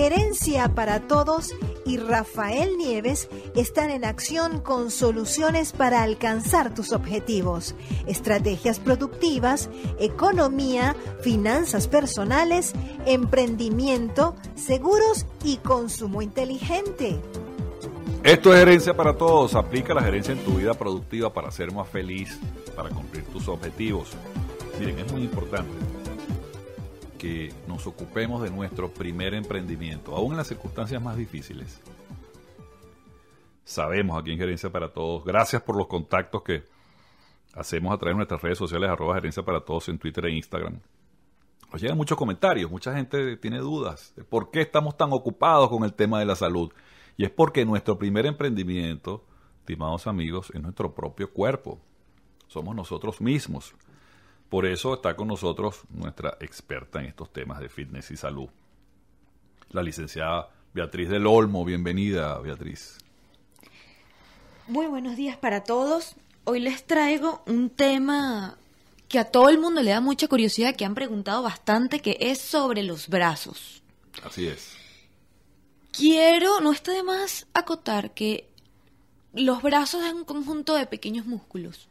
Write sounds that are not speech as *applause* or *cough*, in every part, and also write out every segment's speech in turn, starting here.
Gerencia para Todos y Rafael Nieves están en acción con soluciones para alcanzar tus objetivos, estrategias productivas, economía, finanzas personales, emprendimiento, seguros y consumo inteligente. Esto es Gerencia para Todos. Aplica la gerencia en tu vida productiva para ser más feliz, para cumplir tus objetivos. Miren, es muy importante que nos ocupemos de nuestro primer emprendimiento, aún en las circunstancias más difíciles. Sabemos aquí en Gerencia para Todos, gracias por los contactos que hacemos a través de nuestras redes sociales, arroba Gerencia para Todos en Twitter e Instagram. Nos llegan muchos comentarios, mucha gente tiene dudas de por qué estamos tan ocupados con el tema de la salud. Y es porque nuestro primer emprendimiento, estimados amigos, es nuestro propio cuerpo. Somos nosotros mismos. Por eso está con nosotros nuestra experta en estos temas de fitness y salud, la licenciada Beatriz del Olmo. Bienvenida, Beatriz. Muy buenos días para todos. Hoy les traigo un tema que a todo el mundo le da mucha curiosidad, que han preguntado bastante, que es sobre los brazos. Así es. Quiero, no está de más acotar que los brazos es un conjunto de pequeños músculos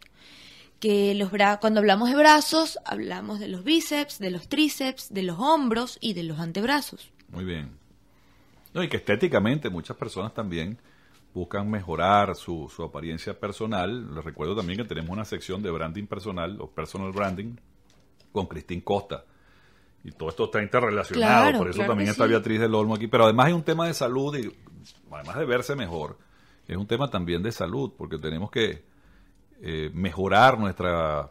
que los bra cuando hablamos de brazos, hablamos de los bíceps, de los tríceps, de los hombros y de los antebrazos. Muy bien. No, y que estéticamente muchas personas también buscan mejorar su, su apariencia personal. Les recuerdo también que tenemos una sección de branding personal o personal branding con Cristín Costa. Y todo esto está interrelacionado, por eso también está Beatriz del Olmo aquí. Pero además es un tema de salud, y además de verse mejor, es un tema también de salud, porque tenemos que eh, mejorar nuestra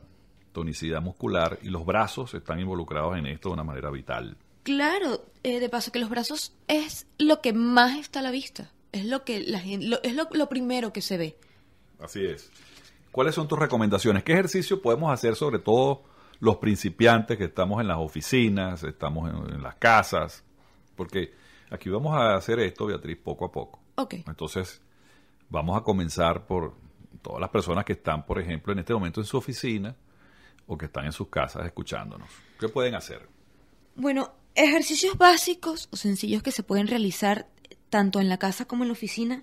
tonicidad muscular y los brazos están involucrados en esto de una manera vital. Claro, eh, de paso que los brazos es lo que más está a la vista, es lo que la es lo, primero que se ve. Así es. ¿Cuáles son tus recomendaciones? ¿Qué ejercicio podemos hacer sobre todo los principiantes que estamos en las oficinas, estamos en, en las casas? Porque aquí vamos a hacer esto, Beatriz, poco a poco. Ok. Entonces, vamos a comenzar por todas las personas que están, por ejemplo, en este momento en su oficina o que están en sus casas escuchándonos. ¿Qué pueden hacer? Bueno, ejercicios básicos o sencillos que se pueden realizar tanto en la casa como en la oficina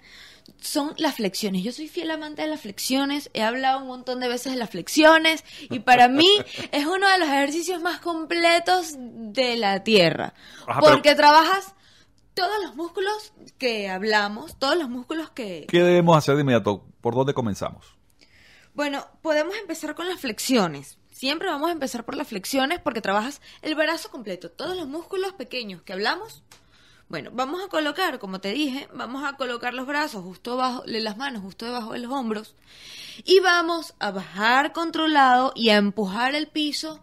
son las flexiones. Yo soy fiel amante de las flexiones, he hablado un montón de veces de las flexiones y para mí *laughs* es uno de los ejercicios más completos de la Tierra. porque trabajas todos los músculos que hablamos, todos los músculos que... ¿Qué debemos hacer de inmediato? ¿Por dónde comenzamos? Bueno, podemos empezar con las flexiones. Siempre vamos a empezar por las flexiones porque trabajas el brazo completo, todos los músculos pequeños que hablamos. Bueno, vamos a colocar, como te dije, vamos a colocar los brazos justo bajo, las manos justo debajo de los hombros y vamos a bajar controlado y a empujar el piso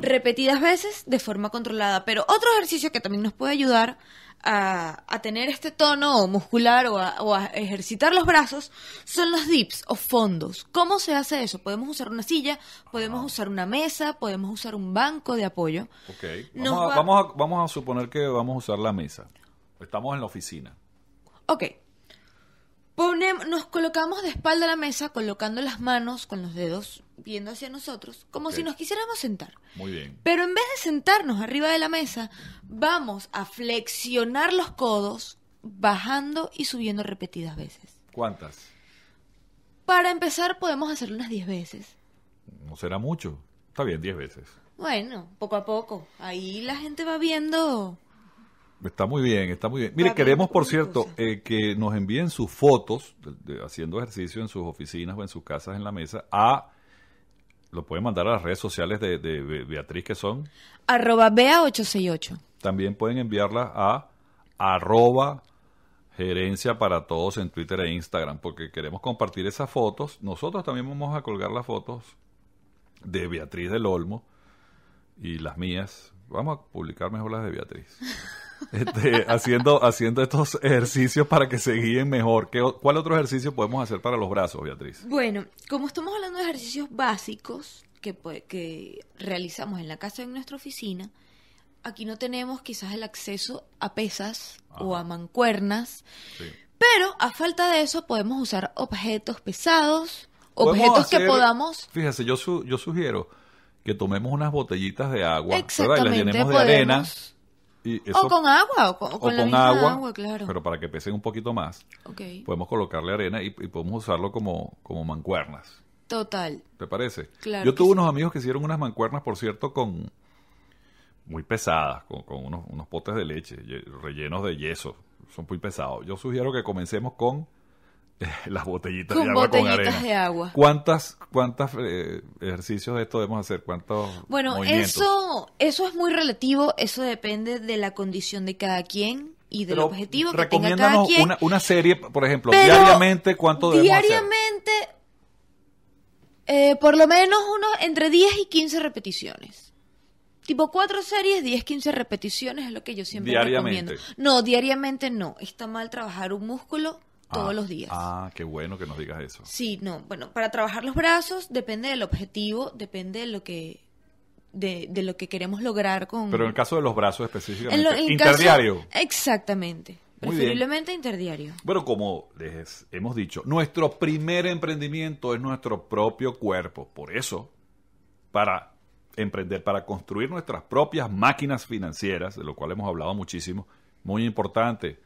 repetidas veces de forma controlada. Pero otro ejercicio que también nos puede ayudar a, tener este tono muscular o a, ejercitar los brazos son los dips o fondos. ¿Cómo se hace eso? Podemos usar una silla, podemos usar una mesa, podemos usar un banco de apoyo. Okay. Vamos, a, suponer que vamos a usar la mesa. Estamos en la oficina. Ok. nos colocamos de espalda a la mesa colocando las manos con los dedos viendo hacia nosotros, como si nos quisiéramos sentar. Muy bien. Pero en vez de sentarnos arriba de la mesa, vamos a flexionar los codos, bajando y subiendo repetidas veces. ¿Cuántas? Para empezar, podemos hacerlo unas 10 veces. No será mucho. Está bien, 10 veces. Bueno, poco a poco. Ahí la gente va viendo. Está muy bien, está muy bien. Mire, queremos, por cierto, eh, que nos envíen sus fotos haciendo ejercicio en sus oficinas o en sus casas en la mesa a lo pueden mandar a las redes sociales de, Beatriz, que son... Arroba Bea868. También pueden enviarla a arroba gerencia para todos en Twitter e Instagram, porque queremos compartir esas fotos. Nosotros también vamos a colgar las fotos de Beatriz del Olmo y las mías. Vamos a publicar mejor las de Beatriz. *laughs* este, haciendo, haciendo estos ejercicios para que se guíen mejor. ¿Qué, ¿Cuál otro ejercicio podemos hacer para los brazos, Beatriz? Bueno, como estamos hablando de ejercicios básicos que, que realizamos en la casa en nuestra oficina, aquí no tenemos quizás el acceso a pesas o a mancuernas, pero a falta de eso podemos usar objetos pesados, objetos que podamos... Fíjese, yo, yo sugiero que tomemos unas botellitas de agua y las llenemos de podemos, arena o con agua, o con, agua, claro. Pero para que pesen un poquito más, podemos colocarle arena y, podemos usarlo como, como mancuernas. Total. ¿Te parece? Yo tuve unos amigos que hicieron unas mancuernas, por cierto, con muy pesadas, con, unos, unos, potes de leche rellenos de yeso. Son muy pesados. Yo sugiero que comencemos con *laughs* las botellitas de agua botellitas de agua. ¿Cuántas, cuántas eh, ejercicios de esto debemos hacer? ¿Cuántos Bueno, eso eso es muy relativo, eso depende de la condición de cada quien y del objetivo que tenga cada quien. Una, serie, por ejemplo, diariamente, ¿cuánto debemos diariamente, hacer? Diariamente, eh, por lo menos uno entre 10 y 15 repeticiones. Tipo cuatro series, 10, 15 repeticiones es lo que yo siempre recomiendo. No, diariamente no. Está mal trabajar un músculo todos ah, los días. Ah, qué bueno que nos digas eso. Sí, no, bueno, para trabajar los brazos depende del objetivo, depende de lo que de, lo que queremos lograr con Pero en el caso de los brazos específicamente, interdiario. exactamente. Preferiblemente interdiario. Bueno, como les hemos dicho, nuestro primer emprendimiento es nuestro propio cuerpo. Por eso, para emprender, para construir nuestras propias máquinas financieras, de lo cual hemos hablado muchísimo, muy importante,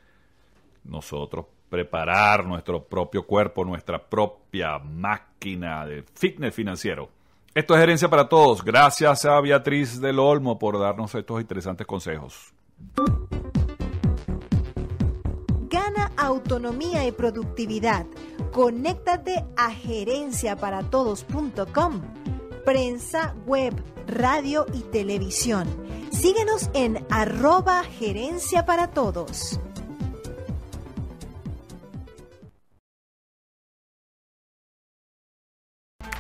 nosotros preparar nuestro propio cuerpo, nuestra propia máquina de fitness financiero. Esto es gerencia para Todos. Gracias a Beatriz del Olmo por darnos estos interesantes consejos. Gana autonomía y productividad. Conéctate a gerenciaparatodos.com. Prensa, web, radio y televisión. Síguenos en arroba gerencia para todos.